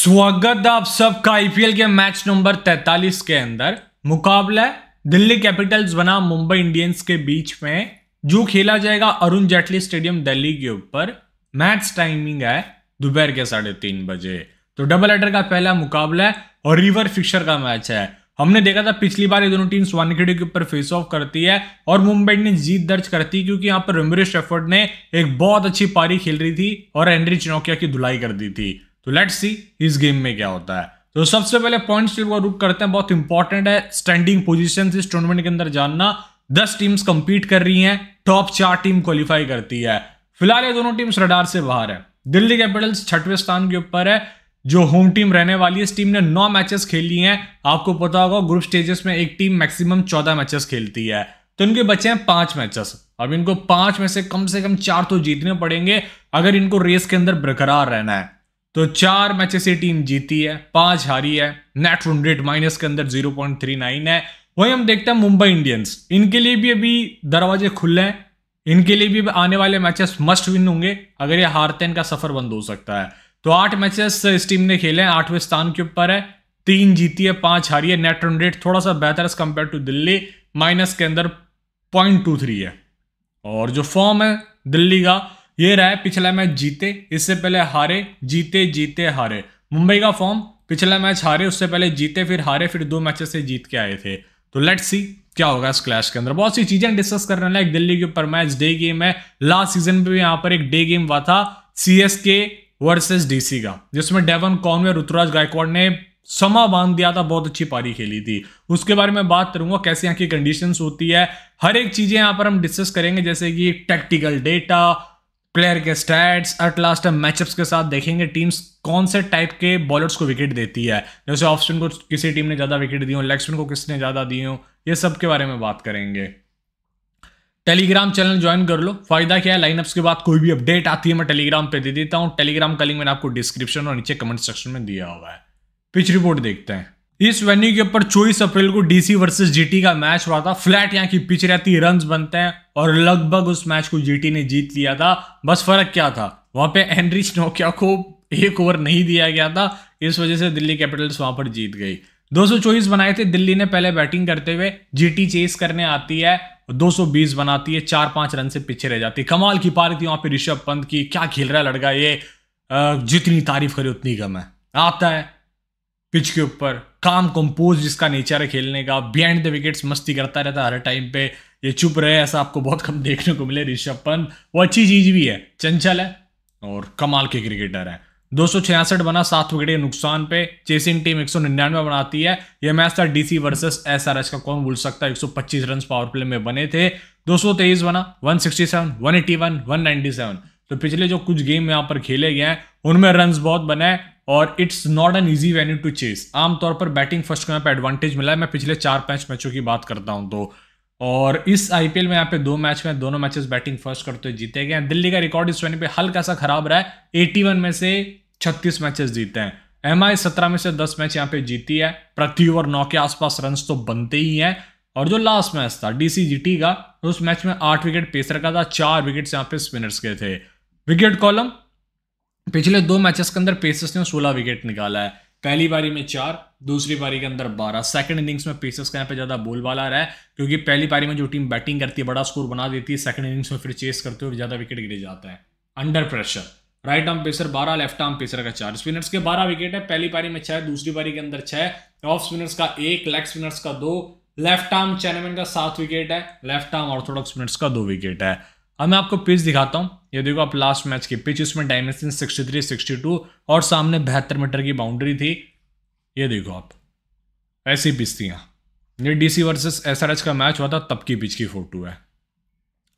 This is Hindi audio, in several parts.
स्वागत है आप सबका आईपीएल के मैच नंबर 43 के अंदर मुकाबला दिल्ली कैपिटल्स बना मुंबई इंडियंस के बीच में जो खेला जाएगा अरुण जेटली स्टेडियम दिल्ली के ऊपर मैच टाइमिंग है दोपहर के साढ़े तीन बजे तो डबल एडर का पहला मुकाबला है और रिवर फिक्सर का मैच है हमने देखा था पिछली बार ये दोनों टीम्स वानखेड़े के ऊपर फेस ऑफ करती है और मुंबई ने जीत दर्ज करती है क्योंकि यहाँ पर रमिर शेफर्ड ने एक बहुत अच्छी पारी खेल रही थी और एंड्री चिनोकिया की धुलाई कर दी थी तो लेट्स सी इस गेम में क्या होता है तो सबसे पहले पॉइंट टेबल का रुक करते हैं बहुत इंपॉर्टेंट है स्टैंडिंग पोजिशन इस टूर्नामेंट के अंदर जानना दस टीम्स कंपीट कर रही हैं टॉप चार टीम क्वालिफाई करती है फिलहाल ये दोनों टीम्स रडार से बाहर है दिल्ली कैपिटल्स छठवें स्थान के ऊपर है जो होम टीम रहने वाली है इस टीम ने नौ मैचेस खेली हैं आपको पता होगा ग्रुप स्टेजेस में एक टीम मैक्सिमम चौदह मैचेस खेलती है तो इनके बचे हैं पांच मैचेस अब इनको पांच में से कम से कम चार तो जीतने पड़ेंगे अगर इनको रेस के अंदर बरकरार रहना है तो चार मैच से टीम जीती है पांच हारी है नेट रन रेट माइनस के अंदर 0.39 है वही हम देखते हैं मुंबई इंडियंस इनके लिए भी अभी दरवाजे खुले हैं इनके लिए भी आने वाले मैचेस मस्ट विन होंगे अगर ये हारते इनका सफर बंद हो सकता है तो आठ मैचेस इस टीम ने खेले हैं आठवें स्थान के ऊपर है तीन जीती है पांच हारी है नेट रन रेट थोड़ा सा बेहतर as compare to Delhi minus के अंदर पॉइंट टू थ्री है और जो फॉर्म है दिल्ली का ये रहा है पिछला मैच जीते इससे पहले हारे जीते जीते हारे मुंबई का फॉर्म पिछला मैच हारे उससे पहले जीते फिर हारे फिर दो मैचेस से जीत के आए थे तो लेट्स सी क्या होगा इस क्लैश के अंदर बहुत सी चीजें डिस्कस करने लायक दिल्ली के ऊपर मैच डे गेम है लास्ट सीजन पे भी यहाँ पर एक डे गेम हुआ था C S K versus DC का जिसमें डेवन कॉनवे ऋतुराज गायकवाड़ ने समा बांध दिया था बहुत अच्छी पारी खेली थी उसके बारे में बात करूंगा कैसे यहाँ की कंडीशंस होती है हर एक चीजें यहाँ पर हम डिस्कस करेंगे जैसे कि टैक्टिकल डेटा प्लेयर के स्टैट्स एट लास्ट हम मैचअप्स के साथ देखेंगे टीम्स कौन से टाइप के बॉलर्स को विकेट देती है जैसे ऑफ स्पिन को किसी टीम ने ज़्यादा विकेट दी हो लेग स्पिन को किसने ज़्यादा दी हो ये सब के बारे में बात करेंगे टेलीग्राम चैनल ज्वाइन कर लो फायदा क्या है लाइनअप्स के बाद कोई भी अपडेट आती है मैं टेलीग्राम पे दे देता हूँ टेलीग्राम का लिंक मैंने आपको डिस्क्रिप्शन और नीचे कमेंट सेक्शन में दिया हुआ है पिच रिपोर्ट देखते हैं इस वेन्यू के ऊपर चौबीस अप्रैल को डीसी वर्सेस जीटी का मैच हुआ था फ्लैट यहाँ की पिच रहती रन बनते हैं और लगभग उस मैच को जीटी ने जीत लिया था बस फर्क क्या था वहां पे एनरिच स्नोकिया को एक ओवर नहीं दिया गया था इस वजह से दिल्ली कैपिटल्स वहां पर जीत गई दो बनाए थे दिल्ली ने पहले बैटिंग करते हुए जीटी चेस करने आती है 220 बनाती है चार पांच रन से पीछे रह जाती है कमाल की पारी थी वहां पे ऋषभ पंत की क्या खेल रहा है लड़का ये जितनी तारीफ करे उतनी कम है आता है पिच के ऊपर काम कंपोज जिसका नेचर है खेलने का बियड द विकेट्स मस्ती करता रहता है हर टाइम पे ये चुप रहे ऐसा आपको बहुत कम देखने को मिले ऋषभ पंत वो अच्छी चीज भी है चंचल है और कमाल के क्रिकेटर है दो बना सात विकेट के नुकसान पे चेसिंग टीम एक बनाती है यह मैच था डीसी वर्सेस एसआरएस का कौन भूल सकता है पच्चीस रन पावर प्ले में बने थे तेईस बना 167, 181, 197 तो पिछले जो कुछ गेम यहाँ पर खेले गए हैं उनमें रन बहुत बने और it's not an easy venue to chase आमतौर पर बैटिंग फर्स्ट को यहाँ पर एडवांटेज मिला है मैं पिछले चार पांच मैचों की बात करता हूँ तो और इस आईपीएल में यहाँ पे दो मैच में दोनों मैचेस बैटिंग फर्स्ट करते हुए जीते गए हैं दिल्ली का रिकॉर्ड इस वेन्यू पे हल्का सा खराब रहा है 81 में से 36 मैचेस जीते हैं एम आई सत्रह में से 10 मैच यहाँ पे जीती है प्रति ओवर नौ के आसपास रन तो बनते ही हैं और जो लास्ट मैच था डीसीजीटी का उस मैच में आठ विकेट पेसर का था चार विकेट यहाँ पे स्पिनर्स के थे विकेट कॉलम पिछले दो मैचेस के अंदर पेसर्स ने 16 विकेट निकाला है पहली बारी में चार दूसरी बारी के अंदर बारह सेकंड इनिंग्स में पेसर्स का यहाँ पे ज़्यादा बोलबाला रहा है क्योंकि पहली बारी में जो टीम बैटिंग करती है बड़ा स्कोर बना देती है सेकंड इनिंग्स में फिर चेस करते हुए ज़्यादा विकेट गिरे जाता है under pressure right arm pacer बारह लेफ्ट आर्म पेसर का चार स्पिनर्स के बारह विकेट है पहली पारी में छह दूसरी पारी के अंदर छह ऑफ स्पिनर्स का एक लेग स्पिनर्स का दो लेफ्ट आर्म चैनमैन का सात विकेट है लेफ्ट आर्म ऑर्थोडॉक्स स्पिनर्स का दो विकेट है अब मैं आपको पिच दिखाता हूँ ये देखो आप लास्ट मैच की पिच इसमें डायमेंशन 63, 62 और सामने बहत्तर मीटर की बाउंड्री थी ये देखो आप ऐसी पिच थी यहाँ ये डीसी वर्सेस एसआरएच का मैच हुआ था तब की पिच की फोटो है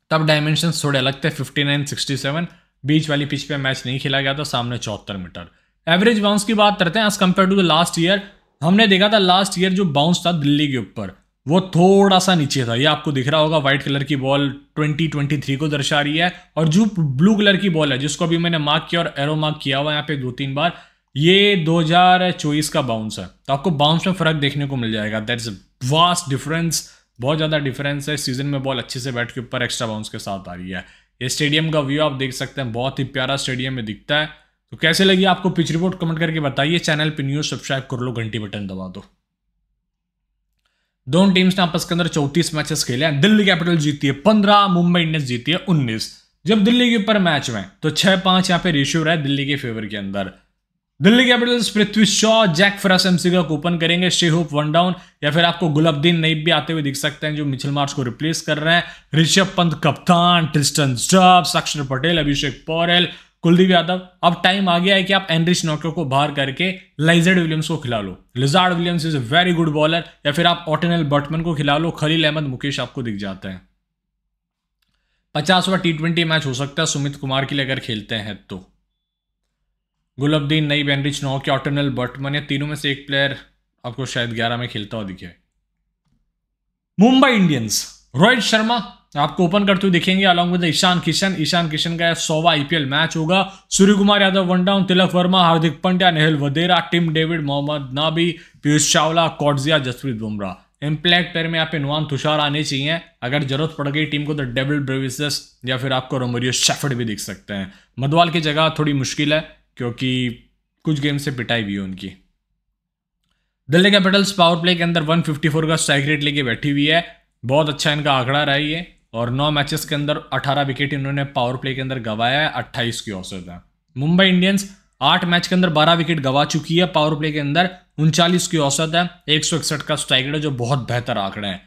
तब डायमेंशन थोड़े अलग थे 59, 67 बीच वाली पिच पे मैच नहीं खेला गया था सामने चौहत्तर मीटर एवरेज बाउंस की बात करते हैं as compare to the last year हमने देखा था लास्ट ईयर जो बाउंस था दिल्ली के ऊपर वो थोड़ा सा नीचे था ये आपको दिख रहा होगा व्हाइट कलर की बॉल 2023 को दर्शा रही है और जो ब्लू कलर की बॉल है जिसको अभी मैंने मार्क किया और एरो मार्क किया हुआ यहाँ पे दो तीन बार ये 2024 का बाउंस है तो आपको बाउंस में फर्क देखने को मिल जाएगा दैट इज वास्ट डिफरेंस बहुत ज़्यादा डिफरेंस है सीजन में बॉल अच्छे से बैठ के ऊपर एक्स्ट्रा बाउंस के साथ आ रही है ये स्टेडियम का व्यू आप देख सकते हैं बहुत ही प्यारा स्टेडियम में दिखता है तो कैसे लगी आपको पिच रिपोर्ट कमेंट करके बताइए चैनल पर न्यूज़ सब्सक्राइब कर लो घंटी बटन दबा दो दोनों टीम्स ने आपस के अंदर चौतीस मैचेस खेले हैं दिल्ली कैपिटल जीती है पंद्रह मुंबई इंडियंस जीती है उन्नीस जब दिल्ली के ऊपर मैच में तो छह पांच यहाँ पे रेशियो रहा है दिल्ली के फेवर के अंदर Delhi Capitals Prithvi Shaw Jake Fraser एमसी का ओपन करेंगे शे होप वन डाउन या फिर आपको गुलाबदीन नईब भी आते हुए दिख सकते हैं जो मिचल मार्च को रिप्लेस कर रहे हैं ऋषभ पंत कप्तान ट्रिस्टन जब अक्षर पटेल अभिषेक पौरेल कुलदीप यादव अब टाइम आ गया है कि आप एनरिच नॉकर को बाहर करके लाइजर्ड विलियम्स को खिला लो Lizaad Williams is a very good bowler या फिर आप ऑटनल बर्टमन को खिला लो खलील अहमद मुकेश आपको दिख जाता है पचासवा टी ट्वेंटी मैच हो सकता है सुमित कुमार के लिए अगर खेलते हैं तो गुलबदीन नईब एनरिच नॉक ऑटनल बर्टमन या तीनों में से एक प्लेयर आपको शायद ग्यारह में खेलता हुआ दिखे मुंबई इंडियंस रोहित शर्मा आपको ओपन करते हुए दिखेंगे अलॉन्ग विद ईशान किशन ईशान किशन का सौवा आईपीएल मैच होगा Suryakumar Yadav one down Tilak Varma Hardik Pandya Nehal Wadhera Tim David Mohammad Nabi Piyush Chawla Coetzee Jasprit Bumrah impact player में आप पे नुआन तुषार आने चाहिए अगर जरूरत पड़ गई टीम को तो डेविड ब्रेविस या फिर आपको रोमरियो शेफर्ड भी दिख सकते हैं मधवाल की जगह थोड़ी मुश्किल है क्योंकि कुछ गेम से पिटाई भी है उनकी दिल्ली कैपिटल्स पावर प्ले के अंदर 154 का स्ट्राइक रेट लेके बैठी हुई है बहुत अच्छा इनका आंकड़ा रहा है ये और नौ मैचेस के अंदर अठारह विकेट इन्होंने पावर प्ले के अंदर गवाया है अट्ठाईस की औसत है मुंबई इंडियंस आठ मैच के अंदर बारह विकेट गवा चुकी है पावर प्ले के अंदर उनचालीस की औसत है एक सौ इकसठ का स्ट्राइक रेट है जो बहुत बेहतर आंकड़े हैं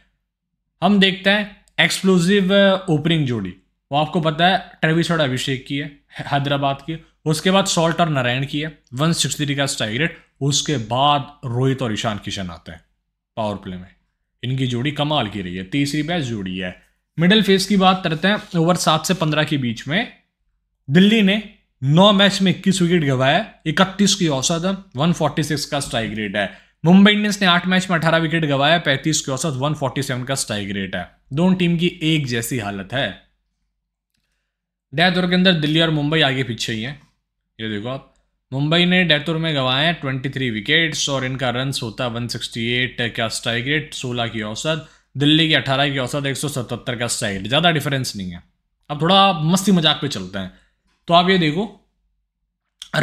हम देखते हैं एक्सक्लूसिव ओपनिंग uh, जोड़ी वो आपको पता है ट्रेविस और अभिषेक की है हैदराबाद की उसके बाद सॉल्ट और नारायण की है वन सिक्सटी थ्री का स्ट्राइक रेट उसके बाद रोहित और ईशान किशन आते हैं पावर प्ले में इनकी जोड़ी कमाल की रही है तीसरी बेस्ट जोड़ी है मिडिल फेज की बात करते हैं ओवर सात से पंद्रह के बीच में दिल्ली ने नौ मैच में इक्कीस विकेट गवाया इकतीस की औसत वन फोर्टी सिक्स का स्ट्राइक रेट है मुंबई इंडियंस ने आठ मैच में अठारह विकेट गवाया पैंतीस की औसत वन फोर्टी सेवन का स्ट्राइक रेट है दोनों टीम की एक जैसी हालत है डेथ ओवर के अंदर दिल्ली और मुंबई आगे पीछे ही है ये देखो आप मुंबई ने डेथ ओवर में गवाए ट्वेंटी थ्री विकेट्स और इनका रन होता है वन सिक्सटी एट का स्ट्राइक रेट सोलह की औसत दिल्ली की अठारह की औसत एक सौ सतहत्तर का साइड ज़्यादा डिफरेंस नहीं है अब थोड़ा मस्ती मजाक पे चलते हैं तो आप ये देखो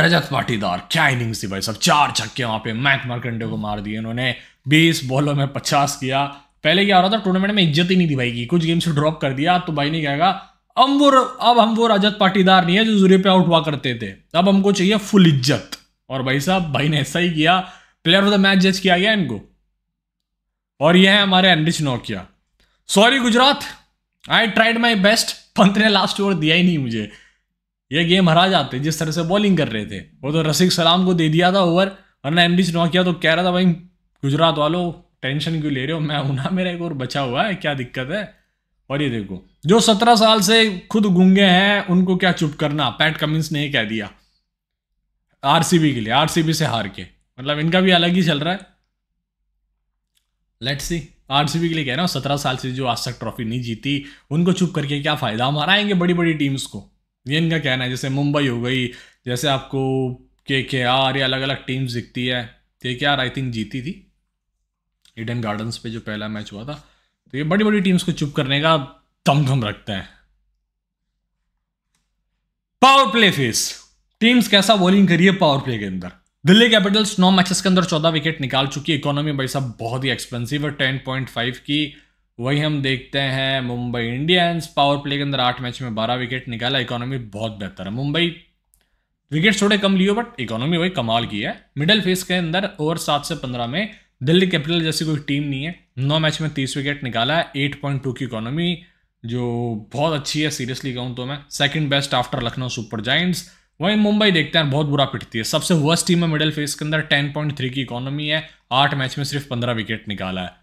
रजत पाटीदार क्या इनिंग्स थी भाई सब चार छक्के वहाँ पे मैक मार्केंडे को मार दिए उन्होंने बीस बॉलों में पचास किया पहले क्या हो रहा था टूर्नामेंट में इज्जत ही नहीं थी भाई की कुछ गेम्स ड्रॉप कर दिया तो भाई नहीं कहेगा हम वो अब हम वो रजत पाटीदार नहीं है जो जूरे पे आउट हुआ करते थे अब हमको चाहिए फुल इज्जत और भाई साहब भाई ने ऐसा ही किया प्लेयर ऑफ द मैच जज किया गया इनको और ये है हमारे एनरिच नोकिया sorry Gujarat I tried my best Pant ने लास्ट ओवर दिया ही नहीं मुझे ये गेम हरा जाते जिस तरह से बॉलिंग कर रहे थे वो तो रसिक सलाम को दे दिया था ओवर वरना एनरिच नोकिया तो कह रहा था भाई गुजरात वालों टेंशन क्यों ले रहे हो मैं हूं ना मेरा एक और बचा हुआ है क्या दिक्कत है और ये देखो जो सत्रह साल से खुद गूंगे हैं उनको क्या चुप करना पैट कमिंस ने कह दिया आरसीबी के लिए आरसीबी से हार के मतलब इनका भी अलग ही चल रहा है लेट्स सी आरसीबी के लिए कह रहा हूँ सत्रह साल से जो आज तक ट्रॉफी नहीं जीती उनको चुप करके क्या फ़ायदा हम हराएंगे बड़ी बड़ी टीम्स को ये इनका कहना है जैसे मुंबई हो गई जैसे आपको के के आर या अलग अलग टीम्स दिखती है के के आर आई थिंक जीती थी ईडन गार्डन्स पे जो पहला मैच हुआ था तो ये बड़ी बड़ी टीम्स को चुप करने का दमखम रखते हैं पावर प्ले फेस टीम्स कैसा बॉलिंग करिए पावर प्ले के अंदर दिल्ली कैपिटल्स नौ मैचेस के अंदर चौदह विकेट निकाल चुकी इकोनॉमी भाई साहब बहुत ही एक्सपेंसिव है टेन पॉइंट फाइव की वही हम देखते हैं मुंबई इंडियंस पावर प्ले के अंदर आठ मैच में बारह विकेट निकाला इकोनॉमी बहुत बेहतर है मुंबई विकेट थोड़े कम लियो बट इकोनॉमी वही कमाल की है मिडल फेस के अंदर ओवर सात से पंद्रह में दिल्ली कैपिटल जैसी कोई टीम नहीं है नौ मैच में तीस विकेट निकाला है एट पॉइंट टू की इकोनॉमी जो बहुत अच्छी है सीरियसली कहूँ तो मैं second best after Lucknow Super Giants वहीं मुंबई देखते हैं बहुत बुरा पिटती है सबसे वर्स्ट टीम है मिडिल फेस के अंदर टेन पॉइंट थ्री की इकोनॉमी है आठ मैच में सिर्फ पंद्रह विकेट निकाला है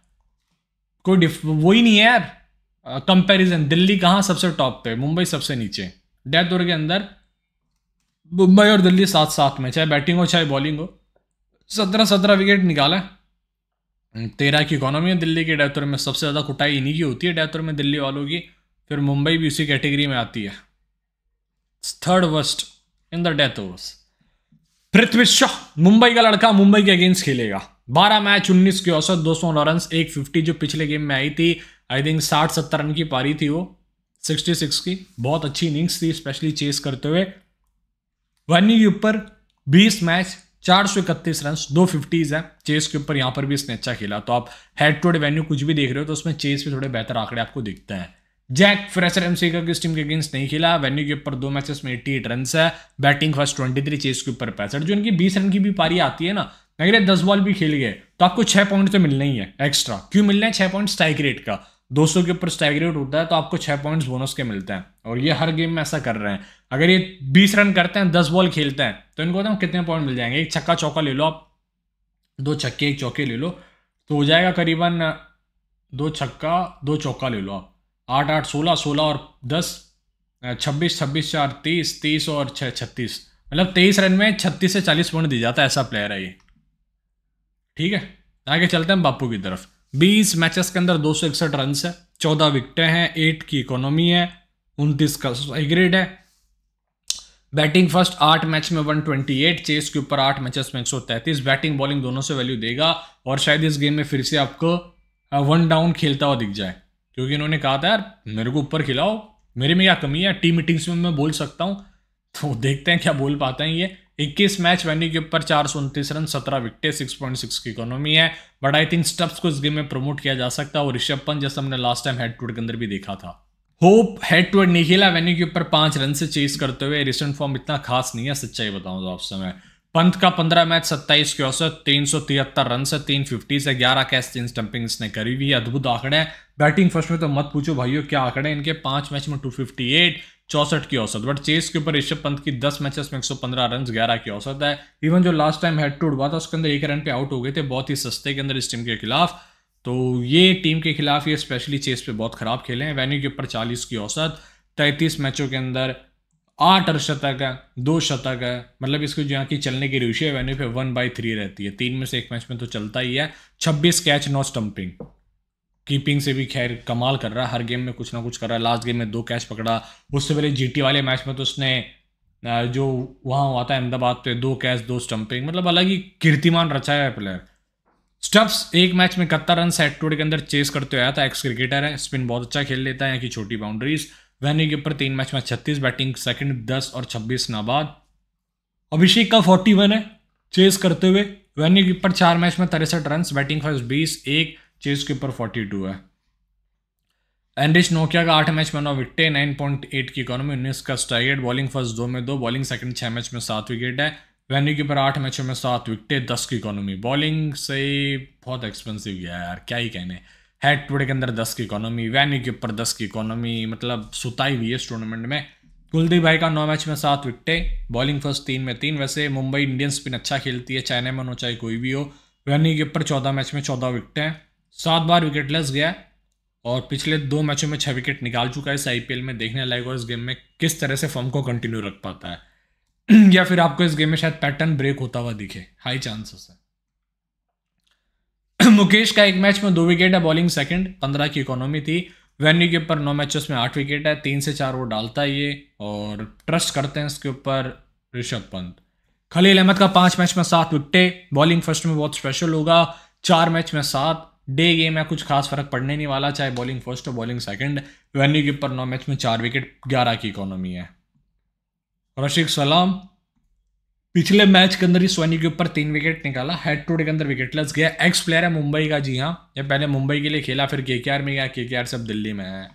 कोई डिफ वही नहीं है यार कंपेरिजन दिल्ली कहाँ सबसे टॉप पे मुंबई सबसे नीचे डेथ ओवर के अंदर मुंबई और दिल्ली साथ साथ में चाहे बैटिंग हो चाहे बॉलिंग हो सत्रह सत्रह विकेट निकाला है हम्म, तेरह की इकोनॉमी है दिल्ली के डेथ ओवर में सबसे ज़्यादा कुटाई इन्हीं की होती है डेथ ओवर में दिल्ली वालों की फिर मुंबई भी उसी कैटेगरी में आती है third worst in the death overs Prithvi Shaw Mumbai का लड़का मुंबई के अगेंस्ट खेलेगा 12 मैच 19 के औसत 200 रन एक फिफ्टी जो पिछले गेम में आई थी आई थिंक 60-70 रन की पारी थी वो 66 की बहुत अच्छी इनिंग्स थी स्पेशली चेस करते हुए वन के ऊपर 20 मैच चार सौ इकतीस रन दो फिफ्टीज़ है चेस के ऊपर यहां पर भी इसने अच्छा खेला तो आप हेड टू हेड वेन्यू कुछ भी देख रहे हो तो उसमें चेस पे थोड़े बेहतर आंकड़े आपको दिखते हैं जैक फ्रेशर एमसीका की टीम के अगेंस्ट नहीं खेला वेन्यू के ऊपर दो मैचेस में एट्टी एट रन है batting first twenty three chase के ऊपर पैंसठ जो इनकी बीस रन की भी पारी आती है ना अगर ये दस बॉल भी खेल गए तो आपको छह पॉइंट तो मिलना ही है एक्स्ट्रा क्यों मिलना है छह पॉइंट स्ट्राइक रेट का दो सौ के ऊपर स्ट्राइक रेट होता है तो आपको छह पॉइंट्स बोनस के मिलते हैं और ये हर गेम में ऐसा कर रहे हैं अगर ये बीस रन करते हैं दस बॉल खेलते हैं तो इनको बताओ कितने पॉइंट मिल जाएंगे एक छक्का चौका ले लो आप दो छक्के एक चौके ले लो तो हो जाएगा करीबन दो छक्का दो चौका ले लो आप आठ आठ सोलह सोलह और दस छब्बीस छब्बीस चार तीस तीस और छः छत्तीस मतलब तेईस रन में छत्तीस से चालीस पॉइंट दी जाता है ऐसा प्लेयर है ये ठीक है आगे चलते हैं बापू की तरफ बीस मैचेस के अंदर दो सौ इकसठ रन है चौदह विकटें हैं एट की इकोनॉमी है उनतीस का ग्रेड है बैटिंग फर्स्ट आठ मैच में वन ट्वेंटी एट चेस के ऊपर आठ मैचेस में एक सौ तैंतीस बैटिंग बॉलिंग दोनों से वैल्यू देगा और शायद इस गेम में फिर से आपको वन डाउन खेलता हुआ दिख जाए क्योंकि इन्होंने कहा था यार मेरे को ऊपर खिलाओ मेरे में क्या कमी है टीम मीटिंग्स में मैं बोल सकता हूँ तो देखते हैं क्या बोल पाते हैं ये 21 मैच वेन्यू के ऊपर चार सौ उनतीस रन सत्रह विकटे सिक्स पॉइंट सिक्स की इकोनॉमी है बट आई थिंक स्टप्स को इस गेम में प्रमोट किया जा सकता है और ऋषभ पंत जैसा हमने लास्ट टाइम हेड टूड के अंदर भी देखा था होप हेड टूड नहीं खेला वेन्यू के ऊपर पांच रन से चेस करते हुए रिसेंट फॉर्म इतना खास नहीं है सच्चाई बताऊँ तो आप समय पंत का पंद्रह मैच सत्ताईस की औसत तीन सौ तिहत्तर रन से तीन फिफ्टी से ग्यारह कैच तीन स्टंपिंग इसने करी हुई अद्भुत आंकड़े हैं बैटिंग फर्स्ट में तो मत पूछो भाइयों क्या आंकड़े इनके पांच मैच में टू फिफ्टी एट चौसठ की औसत बट चेस के ऊपर ऋषभ पंत की दस मैचेस में एक सौ पंद्रह रन ग्यारह की औसत है इवन जो लास्ट टाइम हेड टू हुआ था उसके अंदर एक रन पे आउट हो गए थे बहुत ही सस्ते के अंदर इस टीम के खिलाफ तो ये टीम के खिलाफ ये स्पेशली चेस पे बहुत खराब खेले हैं वेन्यू के ऊपर चालीस की औसत तैंतीस मैचों के अंदर आठ अर्शतक है दो शतक है मतलब इसको जो यहाँ की चलने की है वैन्यू पे वन बाई थ्री रहती है तीन में से एक मैच में तो चलता ही है छब्बीस कैच नो स्टम्पिंग कीपिंग से भी खैर कमाल कर रहा है हर गेम में कुछ ना कुछ कर रहा है लास्ट गेम में दो कैच पकड़ा उससे पहले जीटी वाले मैच में तो उसने जो वहाँ हुआ था अहमदाबाद पे दो कैच दो स्टम्पिंग मतलब अलग ही कीर्तिमान रचा है प्लेयर स्टप्स एक मैच में इकहत्तर रन सेट टूडे के अंदर चेस करते हुए आया था एक्स क्रिकेटर है स्पिन बहुत अच्छा खेल लेता है यहाँ की छोटी बाउंड्रीज वहनी के ऊपर तीन मैच में छत्तीस बैटिंग सेकंड दस और छब्बीस नाबाद अभिषेक का फोर्टी वन है चेस करते हुए वहनी के ऊपर चार मैच में तिरसठ रन बैटिंग फर्स्ट बीस एक चेस के ऊपर फोर्टी टू है एनरिच नोकिया का आठ मैच में नौ विकटे नाइन पॉइंट एट की इकोनॉमी उन्नीस का स्ट्राइक बॉलिंग फर्स्ट दो में दो बॉलिंग सेकंड छह मैच में सात विकेट है वेन्यू के ऊपर आठ मैचों में सात विकटे दस की इकोनॉमी बॉलिंग से बहुत एक्सपेंसिव गया है यार क्या ही कहने हेड टुडे के अंदर दस की इकोनॉमी वैनी के ऊपर दस की इकोनॉमी मतलब सुताई हुई है इस टूर्नामेंट में कुलदीप भाई का नौ मैच में सात विकटें बॉलिंग फर्स्ट तीन में तीन वैसे मुंबई इंडियंस स्पिन अच्छा खेलती है चाइना में हो चाहे कोई भी हो वैनी के ऊपर चौदह मैच में चौदह विकटें सात बार विकेट लेस गया और पिछले दो मैचों में छः विकेट निकाल चुका है इस आई में देखने लायक और इस गेम में किस तरह से फॉर्म को कंटिन्यू रख पाता है या फिर आपको इस गेम में शायद पैटर्न ब्रेक होता हुआ दिखे हाई चांसेस है मुकेश का एक मैच में दो विकेट है बॉलिंग सेकंड पंद्रह की इकोनॉमी थी वेन्यू के ऊपर नौ मैचेस में आठ विकेट है तीन से चार वो डालता है ये और ट्रस्ट करते हैं इसके ऊपर ऋषभ पंत खलील अहमद का पांच मैच में सात विकटे बॉलिंग फर्स्ट में बहुत स्पेशल होगा चार मैच में सात डे गेम है कुछ खास फर्क पड़ने नहीं वाला चाहे बॉलिंग फर्स्ट हो बॉलिंग सेकंड वेन्यू के ऊपर नौ मैच में चार विकेट ग्यारह की इकोनॉमी है रशिक सलाम पिछले मैच के अंदर ही सोनी के ऊपर तीन विकेट निकाला हेड टू डे के अंदर लस गया एक्स प्लेयर है मुंबई का जी हाँ ये पहले मुंबई के लिए खेला फिर के के आर में गया के के आर दिल्ली में है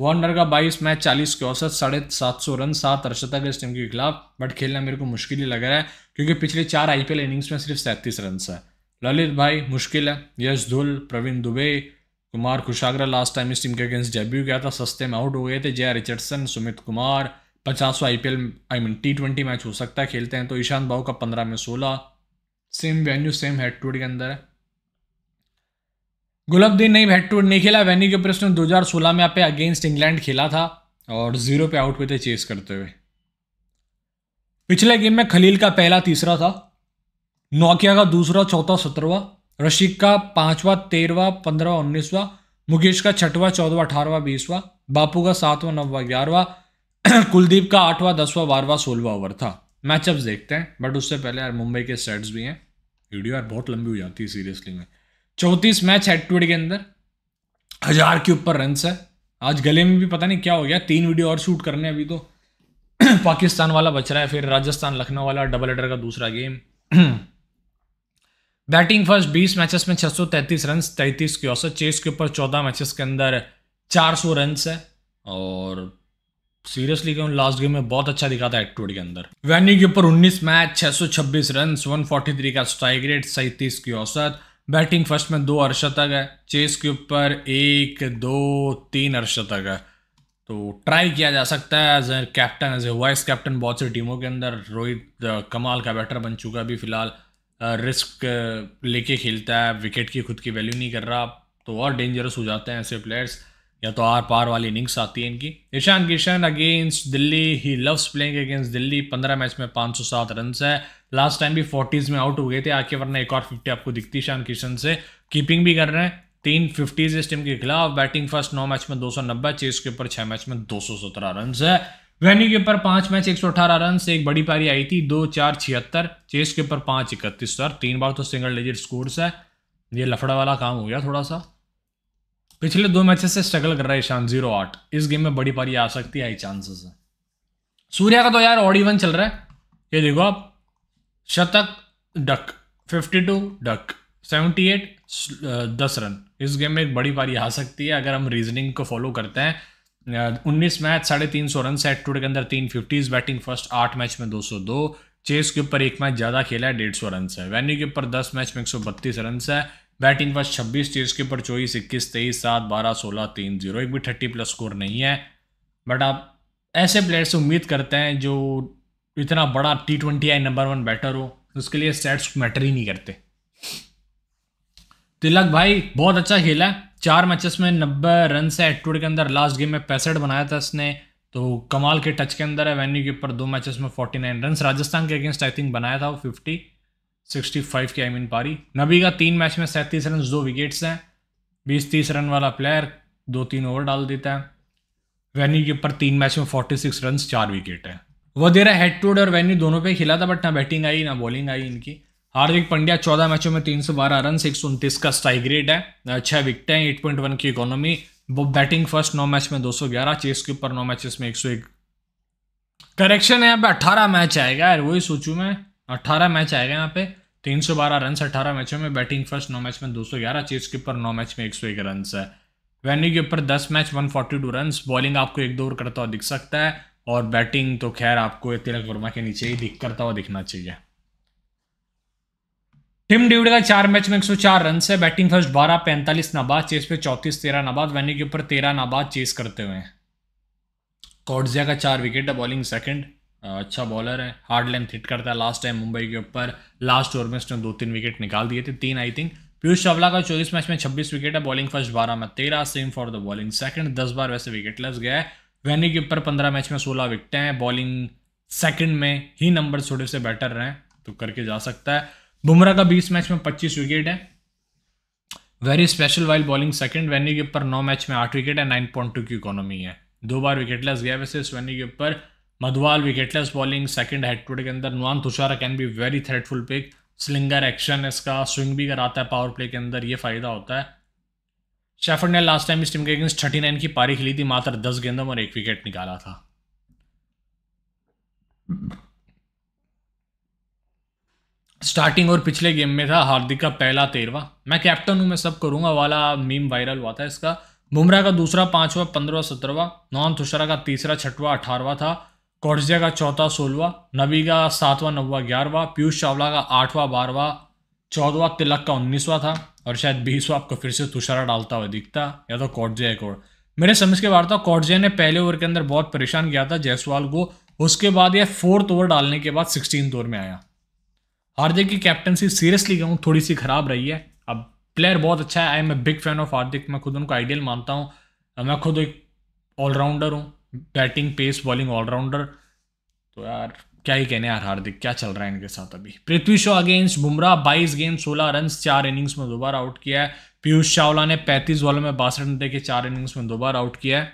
वार्नर का बाईस मैच चालीस के औसत साढ़े सात सौ रन सात अर्शतक इस टीम के खिलाफ बट खेलना मेरे को मुश्किल ही लग रहा है क्योंकि पिछले चार आईपीएल इनिंग्स में सिर्फ सैंतीस रन है ललित भाई मुश्किल है यश धुल प्रवीण दुबे कुमार कुशाग्रा लास्ट टाइम इस टीम के अगेंस्ट डेब्यू किया था सस्ते में आउट हो गए थे जया रिचर्डसन सुमित कुमार पचासवा I I mean T twenty match हो सकता है खेलते हैं तो ईशान बाहू का पंद्रह में सोलह same venue same head to head के अंदर है गुलाबद्दीन नहीं हेड टूड नहीं खेला वेन्यू के प्रेस दो हज़ार सोलह में आप अगेंस्ट इंग्लैंड खेला था और जीरो पे आउट हुए थे चेस करते हुए पिछले गेम में खलील का पहला तीसरा था नोकिया का दूसरा चौथा सत्रहवा रशिक का पांचवा तेरहवा पंद्रहवा उन्नीसवा मुकेश का छठवा चौदवा अठारहवा बीसवा बापू का सातवा नौवा ग्यारहवा कुलदीप का आठवां दसवां बारवा सोलवा ओवर था मैचअप देखते हैं बट उससे पहले यार मुंबई के सेट्स भी हैं वीडियो यार बहुत लंबी हो जाती है सीरियसली में चौंतीस मैच हेड के अंदर हजार के ऊपर रन है आज गले में भी पता नहीं क्या हो गया तीन वीडियो और शूट करने अभी तो पाकिस्तान वाला बच रहा है फिर राजस्थान लखनऊ वाला डबल एडर का दूसरा गेम बैटिंग फर्स्ट 20 मैचेस में 633 रन 33 की औसत चेस के ऊपर 14 मैचेस के अंदर 400 रन है और सीरियसली क्यों लास्ट गेम में बहुत अच्छा दिखा था एटवुड के अंदर वेन्यू के ऊपर 19 मैच 626 रन 143 का स्ट्राइक रेट सैंतीस की औसत बैटिंग फर्स्ट में दो अर्शतक है चेस के ऊपर एक दो तीन अर्शतक है तो ट्राई किया जा सकता है as a captain as a vice captain बहुत से टीमों के अंदर रोहित कमाल का बैटर बन चुका है अभी फिलहाल रिस्क लेके खेलता है विकेट की खुद की वैल्यू नहीं कर रहा तो और डेंजरस हो जाते हैं ऐसे प्लेयर्स या तो आर पार वाली इनिंग्स आती है इनकी Ishan Kishan against Delhi he loves playing against Delhi पंद्रह मैच में पाँच सौ सात रन है लास्ट टाइम भी फोर्टीज़ में आउट हो गए थे आके वरना एक और फिफ्टी आपको दिखती ईशान किशन से कीपिंग भी कर रहे हैं तीन फिफ्टीज इस टीम के खिलाफ बैटिंग फर्स्ट नौ मैच में दो सौ नब्बे चेस के ऊपर छह मैच में दो सौ सत्रह रन है वेन्यू के ऊपर पांच मैच एक सौ अठारह रन एक बड़ी पारी आई थी दो चार छिहत्तर चेस के ऊपर पांच इकतीस और तीन बार तो सिंगल डिजिट स्कोर्स है ये लफड़ा वाला काम हो गया थोड़ा सा पिछले दो मैचेस से स्ट्रगल कर रहा है ईशान जीरो आठ इस गेम में बड़ी पारी आ सकती है हाई चांसेस है सूर्या का तो यार ऑड इवन चल रहा है ये देखो आप शतक डक 52 डक 78 दस रन इस गेम में एक बड़ी पारी आ सकती है अगर हम रीजनिंग को फॉलो करते हैं उन्नीस मैच साढ़े तीन सौ रन सेट टूडे के अंदर तीन फिफ्टीज बैटिंग फर्स्ट आठ मैच में दो सौ दो चेस के ऊपर एक मैच ज़्यादा खेला है डेढ़ सौ रन है वेन्यू के ऊपर दस मैच में एक सौ बत्तीस रन है बैटिंग पास छब्बीस चेज के ऊपर चौबीस इक्कीस तेईस सात बारह सोलह तीन जीरो एक भी थर्टी प्लस स्कोर नहीं है बट आप ऐसे प्लेयर से उम्मीद करते हैं जो इतना बड़ा T twenty I number one batter हो उसके लिए स्टैट्स मैटर ही नहीं करते तिलक भाई बहुत अच्छा खेला है चार मैचेस में नब्बे रन से एटवुड के अंदर लास्ट गेम में पैंसठ बनाया था इसने तो कमाल के टच के अंदर है वेन्यू के ऊपर दो मैचेस में फोर्टी नाइन रन राजस्थान के अगेंस्ट आई थिंक बनाया था वो फिफ्टी 65 की आई मीन पारी नबी का तीन मैच में सैंतीस रन दो विकेट्स हैं बीस तीस रन वाला प्लेयर दो तीन ओवर डाल देता है वैनी के ऊपर तीन मैच में फोर्टी सिक्स रन चार विकेट है वह दे रहा हेड टू हेड और वैनी दोनों पे खिला था बट ना बैटिंग आई ना बॉलिंग आई इनकी हार्दिक पंड्या चौदह मैचों में तीन सौ बारह रन एक सौ उनतीस का स्ट्राइक रेट है छह विकटें हैं एट पॉइंट वन की इकोनॉमी वो बैटिंग फर्स्ट नौ मैच में दो सौ ग्यारह चेस के ऊपर नौ मैचेस में एक सौ एक करेक्शन है अब अट्ठारह मैच आएगा यार वही सोचू मैं अट्ठारह मैच आएगा यहाँ पे तीन सौ बारह रन अट्ठारह मैचों में बैटिंग फर्स्ट नौ मैच में दो सौ ग्यारह चेस के ऊपर नौ मैच में एक सौ एक रन है वेन्यू के ऊपर दस match one forty two run bowling आपको एक दो ओवर करता हुआ दिख सकता है और बैटिंग तो खैर आपको तिलक वर्मा के नीचे ही दिख करता हुआ दिखना चाहिए टिम डेविड का चार मैच में 104 रन है बैटिंग फर्स्ट 12 पैंतालीस नाबाद चेस पे 34 13 नाबाद वेन्यू के ऊपर 13 नाबाद चेस करते हुए कॉडजिया का चार विकेट है बॉलिंग सेकंड अच्छा बॉलर है हार्ड लेंथ हिट करता है लास्ट टाइम मुंबई के ऊपर लास्ट ओवर में उसने दो तीन विकेट निकाल दिए थे तीन आई थिंक पीयूष चावला का चौबीस मैच में छब्बीस विकेट है बॉलिंग फर्स्ट बारह में तेरह same for the bowling second दस बार वैसे विकेटलेस गया है वैनी के ऊपर पंद्रह मैच में सोलह विकटें हैं बॉलिंग सेकंड में ही नंबर थोड़े से बेटर रहे तो करके जा सकता है बुमराह का बीस मैच में पच्चीस विकेट है very special while bowling second venue के ऊपर नौ मैच में आठ विकेट है नाइन पॉइंट टू की इकोनॉमी है दो बार विकेटलेस गया वैसे इस वेन्यू के ऊपर Madhwal wicketless bowling second head to के अंदर Nuwan Thushara can be very threatful pick slinger action इसका स्विंग भी कराता है पावर प्ले के अंदर ये फ़ायदा होता है शेफर्ड ने लास्ट टाइम इस टीम के अगेंस्ट थर्टी नाइन की पारी खेली थी मात्र दस गेंदों और एक विकेट निकाला था स्टार्टिंग और पिछले गेम में था हार्दिक का पहला तेरवा मैं कैप्टन हूं मैं सब करूंगा वाला मीम वायरल हुआ था इसका बुमराह का दूसरा पांचवा पंद्रवा सत्रहवा नॉन तुषारा का तीसरा छठवा अठारवा था कौटजिया का चौथा सोलवा नबी का सातवां नौवा ग्यारहवा पीयूष चावला का आठवां बारहवा चौदवा तिलक का उन्नीसवा था और शायद बीसवा आपको फिर से तुषारा डालता हुआ दिखता या तो कौटजिया एक और मेरे समझ के बार था तो कौटजिया ने पहले ओवर के अंदर बहुत परेशान किया था जयसवाल को उसके बाद यह फोर्थ ओवर डालने के बाद सिक्सटीन ओवर में आया हार्दिक की कैप्टनसी सीरियसली कहूँ थोड़ी सी खराब रही है अब प्लेयर बहुत अच्छा है I am a big fan of Hardik मैं खुद उनको आइडियल मानता हूँ मैं खुद एक ऑलराउंडर हूँ बैटिंग पेस बॉलिंग ऑलराउंडर तो यार क्या ही कहने यार हार्दिक क्या चल रहा है इनके साथ अभी पृथ्वी शो अगेंस्ट बुमराह बाईस गेंद सोलह रन चार इनिंग्स में दोबारा आउट किया है पीयूष चावला ने पैंतीस बॉल में बासठ रन देके चार इनिंग्स में दोबारा आउट किया है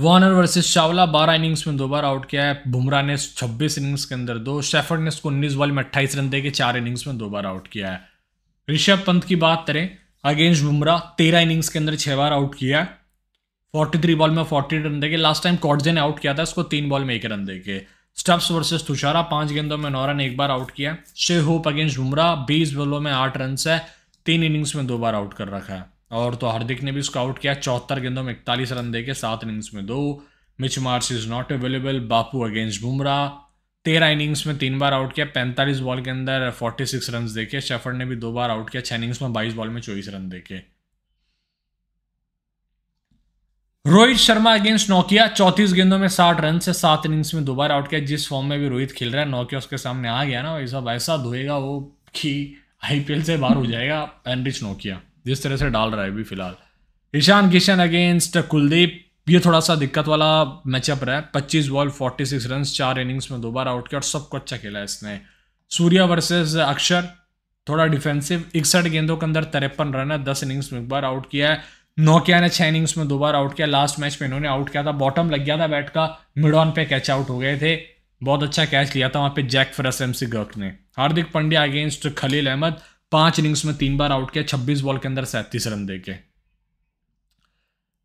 वार्नर वर्सेस चावला 12 इनिंग्स में दोबारा आउट किया है बुमराह ने 26 इनिंग्स के अंदर दो शेफर्ड ने इसको उन्नीस बॉल में अट्ठाईस रन देके चार इनिंग्स में दोबारा आउट किया है ऋषभ पंत की बात करें अगेंस्ट बुमराह तेरह इनिंग्स के अंदर छह बार आउट किया है फोर्टी थ्री बॉल में फोर्टी रन देके लास्ट टाइम कॉटजे ने आउट किया था उसको तीन बॉल में एक रन देके स्टप्स वर्सेस तुषारा पांच गेंदों में नौरा ने एक बार आउट किया शे होप अगेंस्ट बुमरा बीस बॉलों में आठ रन है तीन इनिंग्स में दो बार आउट कर रखा है और तो हार्दिक ने भी उसको आउट किया चौहत्तर गेंदों में इकतालीस रन देके सात इनिंग्स में दो Mitch Marsh is not available Bapu against Bumrah तेरह इनिंग्स में तीन बार आउट किया पैंतालीस बॉल के अंदर फोर्टी सिक्स रन देखे शेफर्ड ने भी दो बार आउट किया छः इनिंग्स में बाईस बॉल में चौबीस रन देखे रोहित शर्मा अगेंस्ट नोकिया चौतीस गेंदों में साठ रन से सात इनिंग्स में दोबारा आउट किया जिस फॉर्म में भी रोहित खेल रहा है नोकिया उसके सामने आ गया ना इस ऐसा धोएगा वो कि आईपीएल से बाहर हो जाएगा एनरिच नोकिया जिस तरह से डाल रहा है अभी फिलहाल ईशान किशन अगेंस्ट कुलदीप ये थोड़ा सा दिक्कत वाला मैचअप रहा है पच्चीस बॉल फोर्टी सिक्स रन चार इनिंग्स में दोबारा आउट किया और सबको अच्छा खेला इसने सूर्या वर्सेज अक्षर थोड़ा डिफेंसिव इकसठ गेंदों के अंदर तिरपन रन है दस इनिंग्स में एक बार आउट किया है नोकिया ने छह इनिंग्स में दोबारा आउट किया लास्ट मैच में इन्होंने आउट किया था बॉटम लग गया था बैट का मिड ऑन पे कैच आउट हो गए थे बहुत अच्छा कैच लिया था वहाँ पे Jack fresh M McGurk ने हार्दिक पंड्या अगेंस्ट खलील अहमद पांच इनिंग्स में तीन बार आउट किया छब्बीस बॉल के अंदर सैंतीस रन दे के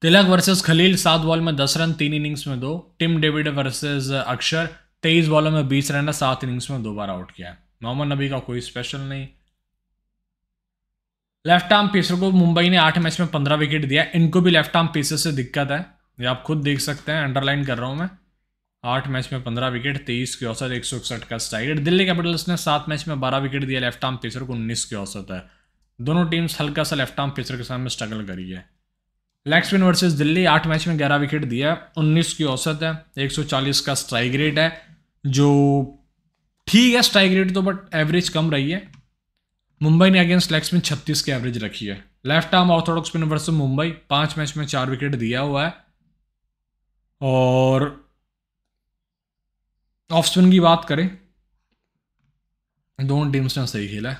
तिलक वर्सेज खलील सात बॉल में दस रन तीन इनिंग्स में दो टिम डेविड वर्सेज अक्षर तेईस बॉलों में बीस रन सात इनिंग्स में दो बार आउट किया मोहम्मद नबी का कोई स्पेशल नहीं लेफ्ट आर्म पेसर को मुंबई ने आठ मैच में पंद्रह विकेट दिया इनको भी लेफ्ट आर्म पेसर से दिक्कत है ये आप खुद देख सकते हैं अंडरलाइन कर रहा हूँ मैं आठ मैच में पंद्रह विकेट तेईस के औसत एक सौ इकसठ का स्ट्राइक रेट दिल्ली कैपिटल्स ने सात मैच में बारह विकेट दिया लेफ्ट आर्म पेसर को उन्नीस के औसत है दोनों टीम्स हल्का सा लेफ्ट आर्म पेसर के सामने स्ट्रगल करी है लेग स्पिन वर्सेज दिल्ली आठ मैच में ग्यारह विकेट दिया उन्नीस की औसत है एक सौ चालीस का स्ट्राइक रेट है जो ठीक है स्ट्राइक रेट तो बट एवरेज कम रही है मुंबई ने अगेंस्ट लेग स्पिन छत्तीस की एवरेज रखी है left arm orthodox spin versus Mumbai पांच मैच में चार विकेट दिया हुआ है और ऑफ स्पिन की बात करें दोनों टीम्स ने सही खेला है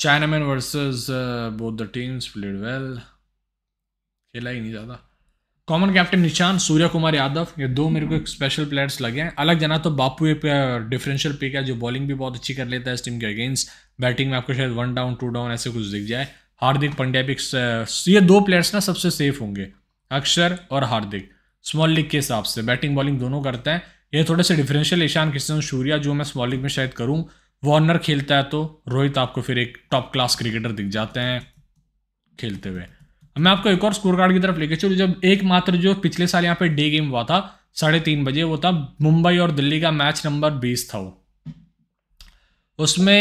chinaman versus both the teams played well खेला ही नहीं ज़्यादा कॉमन कैप्टन निशान सूर्य कुमार यादव ये दो मेरे को एक स्पेशल प्लेयर्स लगे हैं अलग जना तो बापू ये डिफरेंशियल पिक है जो बॉलिंग भी बहुत अच्छी कर लेता है इस टीम के अगेंस्ट बैटिंग में आपको शायद वन डाउन टू डाउन ऐसे कुछ दिख जाए हार्दिक पंड्या भी ये दो प्लेयर्स ना सबसे सेफ होंगे अक्षर और हार्दिक स्मॉल लीग के हिसाब से बैटिंग बॉलिंग दोनों करते हैं ये थोड़े से डिफरेंशियल ईशान किशन सूर्या जो मैं स्मॉल लीग में शायद करूँ वार्नर खेलता है तो रोहित आपको फिर एक टॉप क्लास क्रिकेटर दिख जाते हैं खेलते हुए मैं आपको एक और स्कोर कार्ड की तरफ लेके चलूँ जब एकमात्र जो पिछले साल यहाँ पे डे गेम हुआ था साढ़े तीन बजे वो था मुंबई और दिल्ली का मैच नंबर बीस था वो उसमें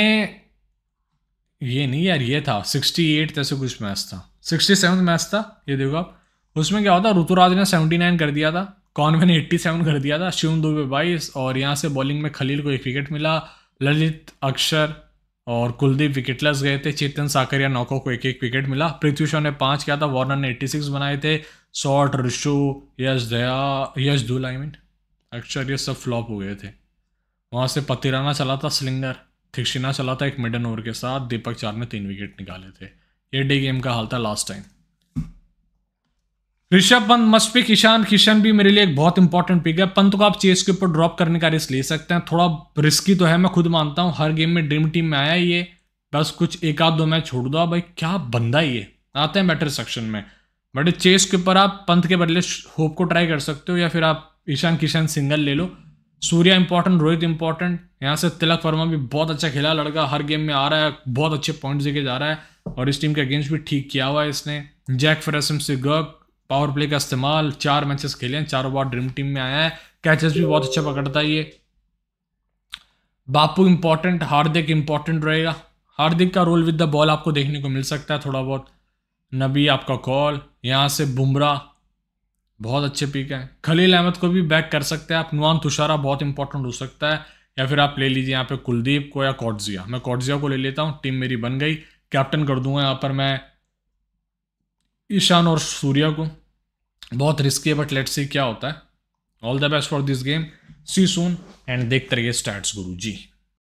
ये नहीं यार ये था सिक्सटी एट जैसे कुछ मैच था सिक्सटी सेवन मैच था ये देखो आप उसमें क्या होता ऋतुराज ने सेवेंटी नाइन कर दिया था कॉनवे ने एट्टी सेवन कर दिया था शिवम दुबे बाईस और यहाँ से बॉलिंग में खलील को एक विकेट मिला ललित अक्षर और कुलदीप विकेटलेस गए थे चेतन साकरिया नौको को एक एक विकेट मिला पृथ्वी शॉ ने पाँच किया था वार्नर ने एट्टी सिक्स बनाए थे शॉर्ट रिशु यश दया यश धूल आई मीन अक्षर ये सब फ्लॉप हो गए थे वहाँ से पतिराना चला था स्लिंगर थिक्शिना चला था एक मिडन ओवर के साथ दीपक चार ने तीन विकेट निकाले थे ये डे गेम का हाल था last time Rishabh Pant must pick Ishan Kishan भी मेरे लिए एक बहुत इंपॉर्टेंट पिक है पंत को आप चेस के ऊपर ड्रॉप करने का रिस्क ले सकते हैं थोड़ा रिस्की तो है मैं खुद मानता हूँ हर गेम में ड्रीम टीम में आया ये बस कुछ एक आध दो मैच छोड़ दो भाई क्या बंदा ये आते हैं बैटर सेक्शन में बट चेस के ऊपर आप पंत के बदले होप को ट्राई कर सकते हो या फिर आप ईशान किशन सिंगल ले लो सूर्या इंपॉर्टेंट रोहित इंपॉर्टेंट यहाँ से तिलक वर्मा भी बहुत अच्छा खेला लड़का हर गेम में आ रहा है बहुत अच्छे पॉइंट्स देखे जा रहा है और इस टीम के अगेंस्ट भी ठीक किया हुआ है इसने जैक फ्रेसम से गर्क पावर प्ले का इस्तेमाल चार मैचेस खेले हैं चारों बार ड्रीम टीम में आया है कैचेस भी बहुत अच्छा पकड़ता है ये बापू इंपॉर्टेंट हार्दिक इंपॉर्टेंट रहेगा हार्दिक का रोल विद द बॉल आपको देखने को मिल सकता है थोड़ा बहुत नबी आपका कॉल यहाँ से बुमराह बहुत अच्छे पिक हैं खलील अहमद को भी बैक कर सकते हैं आप नुआन तुषारा बहुत इंपॉर्टेंट हो सकता है या फिर आप ले लीजिए यहाँ पे कुलदीप को या कॉटजिया मैं कॉटजिया को ले लेता हूँ टीम मेरी बन गई कैप्टन कर दूंगा यहाँ पर मैं ईशान और सूर्या को बहुत रिस्की है बट लेट्स सी क्या होता है all the best for this game see soon and देखते रहिए स्टार्ट गुरु जी